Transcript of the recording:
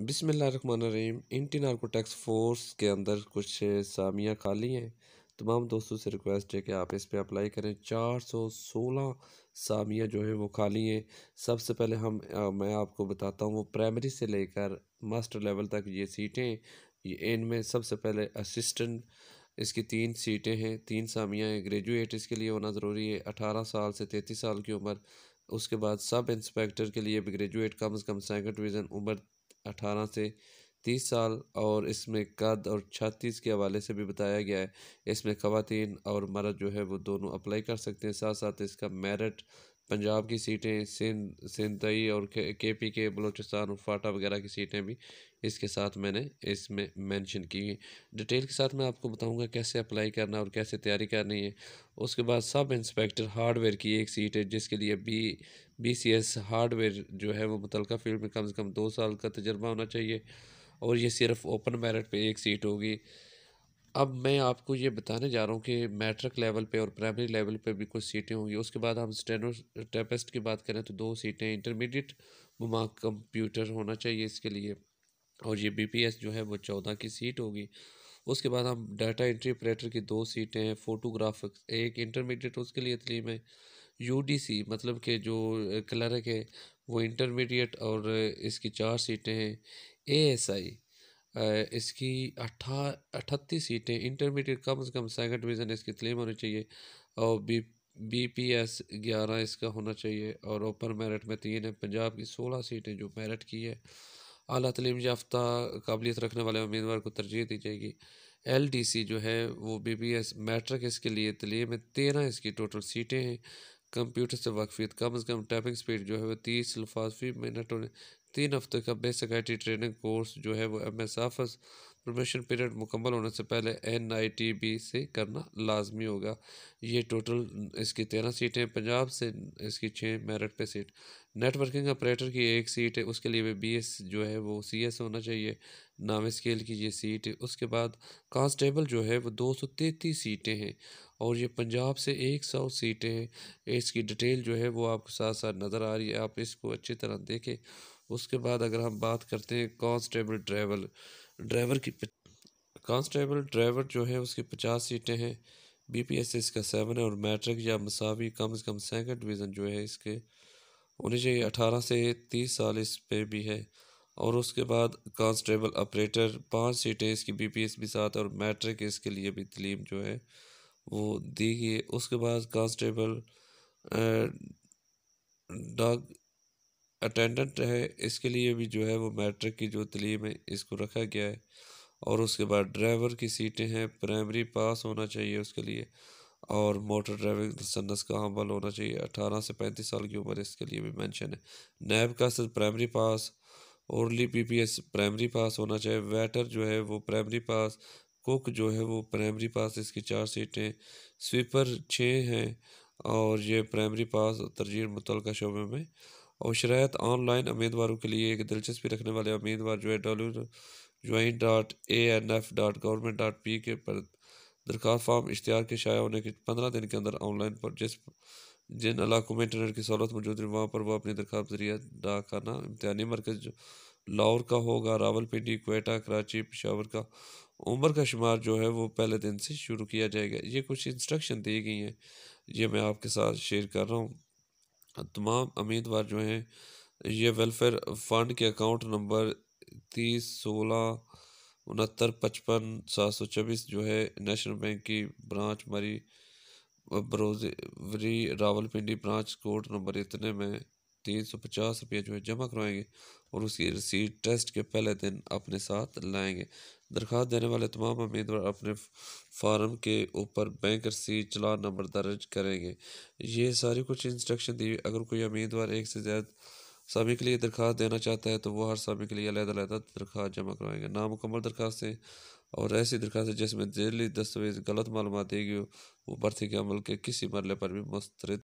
बिसमीम रहीम narco tax force के अंदर कुछ सामियाँ खाली हैं तमाम दोस्तों से रिक्वेस्ट है कि आप इस पर अप्लाई करें चार सौ सोलह सामियाँ जो हैं वो खाली हैं सबसे पहले हम आ, मैं आपको बताता हूँ वो प्राइमरी से लेकर मास्टर लेवल तक ये सीटें ये इनमें सबसे पहले असिस्टेंट इसकी तीन सीटें हैं तीन सामियाँ हैं ग्रेजुएट इसके लिए होना ज़रूरी है अठारह साल से तैंतीस साल की उम्र उसके बाद सब इंस्पेक्टर के लिए भी ग्रेजुएट कम अज़ कम सेकंड डिवीज़न उम्र अठारह से तीस साल और इसमें कद और छत्तीस के हवाले से भी बताया गया है इसमें ख़वातीन और मर्द जो है वो दोनों अप्लाई कर सकते हैं साथ साथ इसका मेरिट पंजाब की सीटें सिंध सिंधई और के, पी के बलूचिस्तान और फाटा वगैरह की सीटें भी इसके साथ मैंने इसमें मेंशन की हैं डिटेल के साथ मैं आपको बताऊंगा कैसे अप्लाई करना और कैसे तैयारी करनी है उसके बाद सब इंस्पेक्टर हार्डवेयर की एक सीट है जिसके लिए B B C S hardware जो है वो मुतल फील्ड में कम से कम दो साल का तजर्बा होना चाहिए और ये सिर्फ ओपन मेरिट पर एक सीट होगी अब मैं आपको ये बताने जा रहा हूँ कि मैट्रिक लेवल पे और प्राइमरी लेवल पे भी कुछ सीटें होंगी उसके बाद हम स्टेनो टेपेस्ट की बात करें तो दो सीटें इंटरमीडिएट ममाक कंप्यूटर होना चाहिए इसके लिए और ये बीपीएस जो है वो चौदह की सीट होगी उसके बाद हम डाटा एंट्री ऑपरेटर की दो सीटें हैं फोटोग्राफिक्स एक इंटरमीडिएट उसके लिए तलीम है यू मतलब कि जो क्लर्क है वो इंटरमीडिएट और इसकी चार सीटें हैं आई इसकी अट्ठा अठत्तीस सीटें इंटरमीडिएट कम से कम सेकंड डिवीज़न इसकी तलीम होनी चाहिए और बी बी पी एस ग्यारह इसका होना चाहिए और ओपन मेरिट में तीन है पंजाब की सोलह सीटें जो मेरिट की है अली तलीम याफ्ता काबिलियत रखने वाले उम्मीदवार को तरजीह दी जाएगी एल डी सी जो है वो बी पी एस मैट्रिक इसके लिए तलीम है तेरह इसकी टोटल सीटें हैं कंप्यूटर से वाकफियत कम अज़ कम टाइपिंग स्पीड जो है वह तीस लफाफी मिनट होने तीन हफ्ते का basic I T training course जो है वो M S office promotion period मुकम्मल होने से पहले एन आई टी बी से करना लाजमी होगा ये टोटल इसकी तेरह सीटें पंजाब से इसकी छः मेरठ पे सीट नेटवर्किंग ऑपरेटर की एक सीट है उसके लिए भी बी एस जो है वो सी एस होना चाहिए नाम स्केल की ये सीट है उसके बाद कांस्टेबल जो है वो दो सौ तैंतीस सीटें हैं और ये पंजाब से एक सौ सीटें हैं इसकी डिटेल जो है वो आपको साथ साथ नज़र आ रही है आप इसको अच्छी तरह देखें उसके बाद अगर हम बात करते हैं कांस्टेबल ड्राइवर ड्राइवर की कांस्टेबल ड्राइवर जो है उसकी पचास सीटें हैं बी पी एस इसका सेवन है और मैट्रिक या मसावी कम से कम सेकंड डिवीज़न जो है इसके होने चाहिए अठारह से तीस साल इस पे भी है और उसके बाद कांस्टेबल ऑपरेटर पांच सीटें इसकी बी पी एस भी साथ और मैट्रिक इसके लिए भी तलीम जो है वो दी गई उसके बाद कांस्टेबल डॉग अटेंडेंट है इसके लिए भी जो है वो मैट्रिक की जो तली में इसको रखा गया है और उसके बाद ड्राइवर की सीटें हैं प्राइमरी पास होना चाहिए उसके लिए और मोटर ड्राइविंग लाइसेंस का अमल होना चाहिए अठारह से पैंतीस साल की उम्र इसके लिए भी मैंशन है नैब का सिर्फ प्राइमरी पास ओरली एस प्राइमरी पास होना चाहिए वेटर जो है वो प्राइमरी पास कुक जो है वो प्राइमरी पास इसकी चार सीटें स्वीपर छः हैं और ये प्राइमरी पास तरजीह मुतल शोबे में और शरात ऑनलाइन उम्मीदवारों के लिए एक दिलचस्पी रखने वाले उम्मीदवार जो है W join dot A N F dot government dot P K पर दरख्वा फॉर्म इश्तहार के शाया होने के पंद्रह दिन के अंदर ऑनलाइन पर जिस जिन इलाकों में इंटरनेट की सहूलत मौजूद है वहाँ पर वह अपनी दरख्वा जरिए डाकाना इम्तहानी मरकज़ लाहौर का होगा रावलपिंडी कोयटा कराची पिशावर का उम्र का शुमार जो है वो पहले दिन से शुरू किया जाएगा ये कुछ इंस्ट्रक्शन दी गई हैं ये मैं आपके साथ शेयर कर रहा हूँ तमाम उम्मीदवार जो हैं ये वेलफेयर फंड के अकाउंट नंबर तीस सोलह उनहत्तर पचपन सात सौ चौबीस जो है नेशनल बैंक की ब्रांच मरी बरोजरी रावलपिंडी ब्रांच कोर्ट नंबर इतने में तीन सौ पचास रुपये जो है जमा करवाएंगे और उसकी रसीद टेस्ट के पहले दिन अपने साथ लाएंगे दरख्वास्त देने वाले तमाम उम्मीदवार अपने फार्म के ऊपर बैंक रसीद चलान नंबर दर्ज करेंगे ये सारी कुछ इंस्ट्रक्शन दी अगर कोई उम्मीदवार एक से ज़्यादा सामी के लिए दरख्वास्त देना चाहता है तो वो हर सामी के लिए अलग-अलग दरख्वास्त जमा करवाएंगे नामुकम्मल दरख्वास्तें और ऐसी दरख्वास्तें जिसमें दिल्ली दस्तावेज़ गलत मालूम दी गई वो भर्ती के अमल के किसी मरले पर भी मुस्तरद